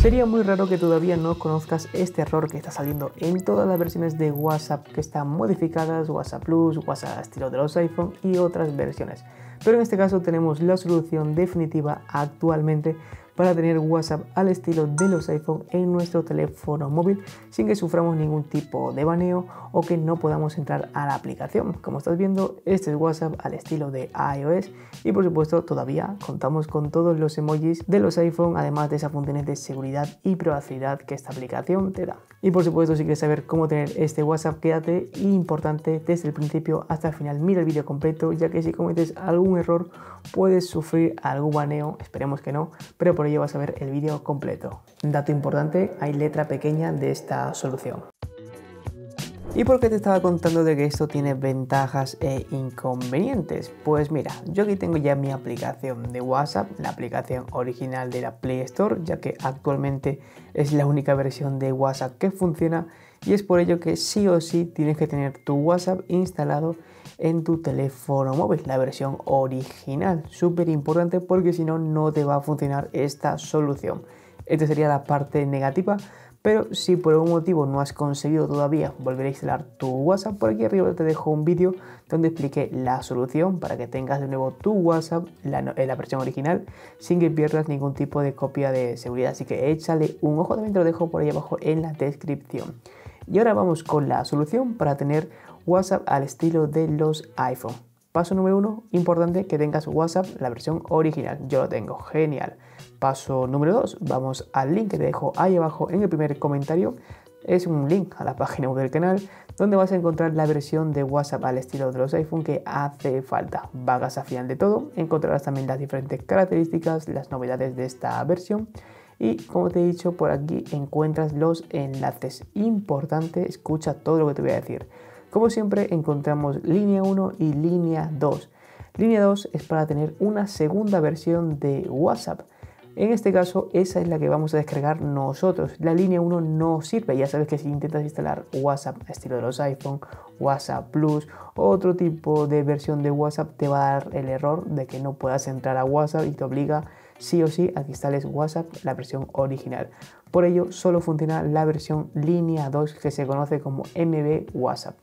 Sería muy raro que todavía no conozcas este error que está saliendo en todas las versiones de WhatsApp que están modificadas, WhatsApp Plus, WhatsApp estilo de los iPhone y otras versiones. Pero en este caso tenemos la solución definitiva actualmente para tener WhatsApp al estilo de los iPhone en nuestro teléfono móvil sin que suframos ningún tipo de baneo o que no podamos entrar a la aplicación. Como estás viendo, este es WhatsApp al estilo de iOS y por supuesto todavía contamos con todos los emojis de los iPhone, además de esas funciones de seguridad y privacidad que esta aplicación te da. Y por supuesto, si quieres saber cómo tener este WhatsApp, quédate importante desde el principio hasta el final. Mira el vídeo completo, ya que si cometes algún error puedes sufrir algún baneo, esperemos que no, pero por vas a ver el vídeo completo. Dato importante, hay letra pequeña de esta solución. ¿Y por qué te estaba contando de que esto tiene ventajas e inconvenientes? Pues mira, yo aquí tengo ya mi aplicación de WhatsApp, la aplicación original de la Play Store, ya que actualmente es la única versión de WhatsApp que funciona y es por ello que sí o sí tienes que tener tu WhatsApp instalado en tu teléfono móvil, la versión original. Súper importante porque si no, no te va a funcionar esta solución. Esta sería la parte negativa. Pero si por algún motivo no has conseguido todavía volver a instalar tu WhatsApp, por aquí arriba te dejo un vídeo donde expliqué la solución para que tengas de nuevo tu WhatsApp la, eh, la versión original sin que pierdas ningún tipo de copia de seguridad. Así que échale un ojo, también te lo dejo por ahí abajo en la descripción. Y ahora vamos con la solución para tener WhatsApp al estilo de los iPhone. Paso número uno, importante que tengas WhatsApp, la versión original. Yo lo tengo, genial. Paso número dos, vamos al link que te dejo ahí abajo en el primer comentario. Es un link a la página web del canal donde vas a encontrar la versión de WhatsApp al estilo de los iPhone que hace falta. Vagas a final de todo, encontrarás también las diferentes características, las novedades de esta versión y como te he dicho por aquí encuentras los enlaces. Importante, escucha todo lo que te voy a decir. Como siempre encontramos línea 1 y línea 2. Línea 2 es para tener una segunda versión de WhatsApp. En este caso, esa es la que vamos a descargar nosotros. La línea 1 no sirve. Ya sabes que si intentas instalar WhatsApp estilo de los iPhone, WhatsApp Plus, otro tipo de versión de WhatsApp, te va a dar el error de que no puedas entrar a WhatsApp y te obliga a sí o sí aquí que WhatsApp la versión original. Por ello, solo funciona la versión línea 2 que se conoce como MB WhatsApp.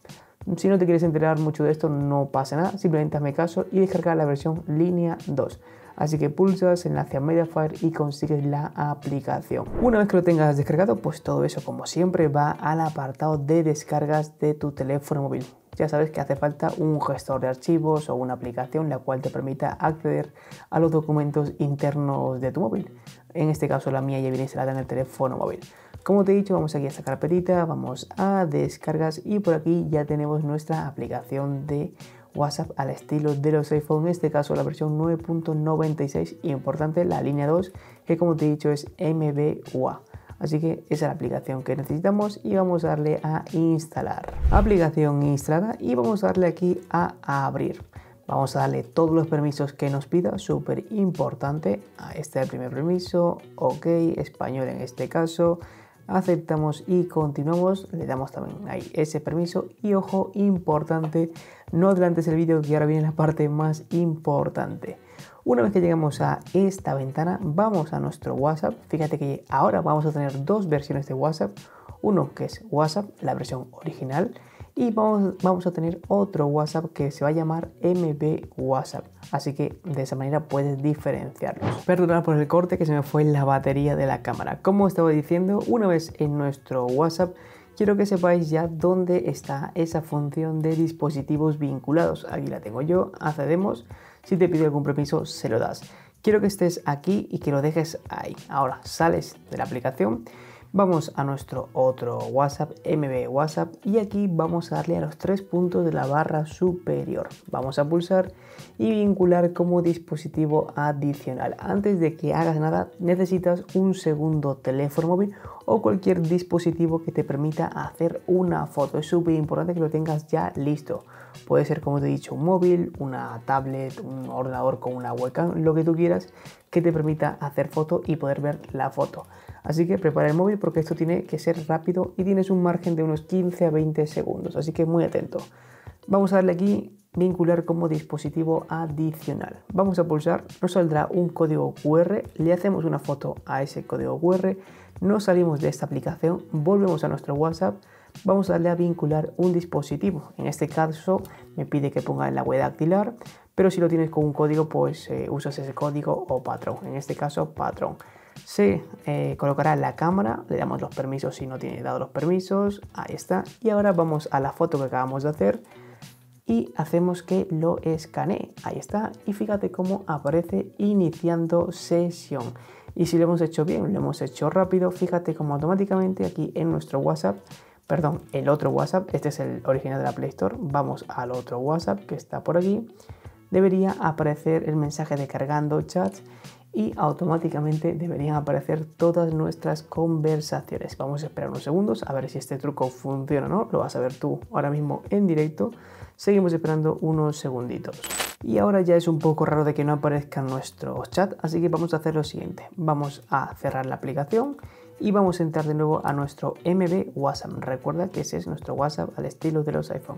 Si no te quieres enterar mucho de esto, no pasa nada, simplemente hazme caso y descarga la versión línea 2. Así que pulsas enlace a Mediafire y consigues la aplicación. Una vez que lo tengas descargado, pues todo eso como siempre va al apartado de descargas de tu teléfono móvil ya sabes que hace falta un gestor de archivos o una aplicación la cual te permita acceder a los documentos internos de tu móvil. En este caso la mía ya viene instalada en el teléfono móvil. Como te he dicho, vamos aquí a esta carpetita, vamos a descargas y por aquí ya tenemos nuestra aplicación de WhatsApp al estilo de los iPhone, en este caso la versión 9.96, importante la línea 2, que como te he dicho es MBUA. Así que esa es la aplicación que necesitamos y vamos a darle a instalar. Aplicación instalada y vamos a darle aquí a abrir. Vamos a darle todos los permisos que nos pida, súper importante. Este es el primer permiso, ok, español en este caso, aceptamos y continuamos, le damos también ahí ese permiso y ojo importante, no adelantes el vídeo que ahora viene la parte más importante. Una vez que llegamos a esta ventana, vamos a nuestro WhatsApp. Fíjate que ahora vamos a tener dos versiones de WhatsApp. Uno que es WhatsApp, la versión original. Y vamos, vamos a tener otro WhatsApp que se va a llamar MB WhatsApp. Así que de esa manera puedes diferenciarlos. Perdonad por el corte que se me fue la batería de la cámara. Como estaba diciendo, una vez en nuestro WhatsApp quiero que sepáis ya dónde está esa función de dispositivos vinculados. Aquí la tengo yo, accedemos. Si te pido algún compromiso, se lo das. Quiero que estés aquí y que lo dejes ahí. Ahora sales de la aplicación Vamos a nuestro otro WhatsApp, MB WhatsApp, y aquí vamos a darle a los tres puntos de la barra superior. Vamos a pulsar y vincular como dispositivo adicional. Antes de que hagas nada, necesitas un segundo teléfono móvil o cualquier dispositivo que te permita hacer una foto. Es súper importante que lo tengas ya listo. Puede ser, como te he dicho, un móvil, una tablet, un ordenador con una webcam, lo que tú quieras que te permita hacer foto y poder ver la foto. Así que prepara el móvil porque esto tiene que ser rápido y tienes un margen de unos 15 a 20 segundos, así que muy atento. Vamos a darle aquí vincular como dispositivo adicional. Vamos a pulsar, nos saldrá un código QR, le hacemos una foto a ese código QR, nos salimos de esta aplicación, volvemos a nuestro WhatsApp, vamos a darle a vincular un dispositivo. En este caso me pide que ponga en la huella dactilar, pero si lo tienes con un código, pues eh, usas ese código o patrón. En este caso, patrón se eh, colocará la cámara, le damos los permisos si no tiene dado los permisos, ahí está. Y ahora vamos a la foto que acabamos de hacer y hacemos que lo escanee, ahí está. Y fíjate cómo aparece iniciando sesión. Y si lo hemos hecho bien, lo hemos hecho rápido, fíjate cómo automáticamente aquí en nuestro WhatsApp perdón, el otro WhatsApp, este es el original de la Play Store, vamos al otro WhatsApp que está por aquí, debería aparecer el mensaje de cargando chats y automáticamente deberían aparecer todas nuestras conversaciones. Vamos a esperar unos segundos a ver si este truco funciona o no, lo vas a ver tú ahora mismo en directo. Seguimos esperando unos segunditos. Y ahora ya es un poco raro de que no aparezcan nuestros chats, así que vamos a hacer lo siguiente. Vamos a cerrar la aplicación y vamos a entrar de nuevo a nuestro MB WhatsApp. Recuerda que ese es nuestro WhatsApp al estilo de los iPhone.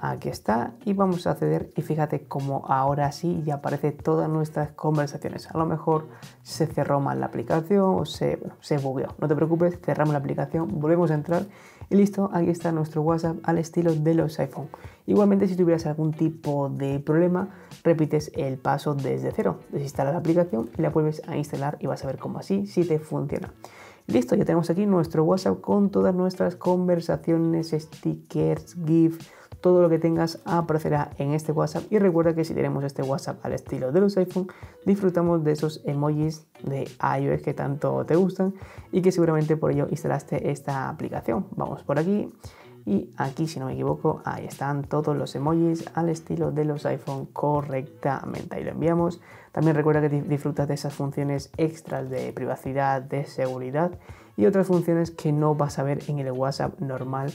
Aquí está y vamos a acceder y fíjate cómo ahora sí ya aparece todas nuestras conversaciones. A lo mejor se cerró mal la aplicación o se, bugueó. No te preocupes, cerramos la aplicación, volvemos a entrar y listo, aquí está nuestro WhatsApp al estilo de los iPhone. Igualmente si tuvieras algún tipo de problema, repites el paso desde cero. desinstala la aplicación y la vuelves a instalar y vas a ver cómo así si te funciona. Listo, ya tenemos aquí nuestro WhatsApp con todas nuestras conversaciones, stickers, GIFs todo lo que tengas aparecerá en este WhatsApp y recuerda que si tenemos este WhatsApp al estilo de los iPhone, disfrutamos de esos emojis de iOS que tanto te gustan y que seguramente por ello instalaste esta aplicación. Vamos por aquí y aquí si no me equivoco, ahí están todos los emojis al estilo de los iPhone correctamente. Ahí lo enviamos. También recuerda que disfrutas de esas funciones extras de privacidad, de seguridad y otras funciones que no vas a ver en el WhatsApp normal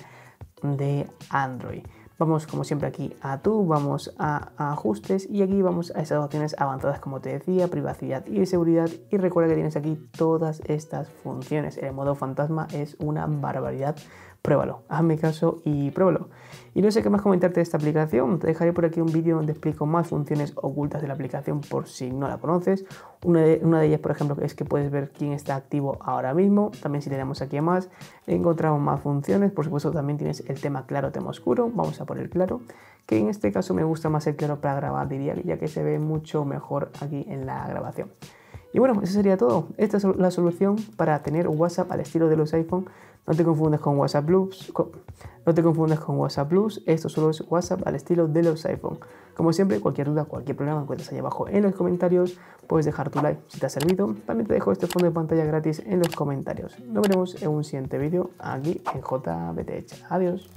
de Android. Vamos como siempre aquí a tú, vamos a, a, ajustes y aquí vamos a esas opciones avanzadas como te decía, privacidad y seguridad y recuerda que tienes aquí todas estas funciones. El modo fantasma es una barbaridad pruébalo, hazme caso y pruébalo. Y no sé qué más comentarte de esta aplicación, te dejaré por aquí un vídeo donde explico más funciones ocultas de la aplicación por si no la conoces. Una de, ellas, por ejemplo, es que puedes ver quién está activo ahora mismo. También si tenemos aquí a más, encontramos más funciones. Por supuesto, también tienes el tema claro, tema oscuro. Vamos a poner claro, que en este caso me gusta más el claro para grabar, diría, ya que se ve mucho mejor aquí en la grabación. Y bueno, eso sería todo. Esta es la solución para tener WhatsApp al estilo de los iPhone. No te confundas con WhatsApp Blues. no te confundas con WhatsApp Blues. Esto solo es WhatsApp al estilo de los iPhone. Como siempre, cualquier duda, cualquier problema, encuentras ahí abajo en los comentarios. Puedes dejar tu like si te ha servido. También te dejo este fondo de pantalla gratis en los comentarios. Nos veremos en un siguiente vídeo aquí en JBTH. Adiós.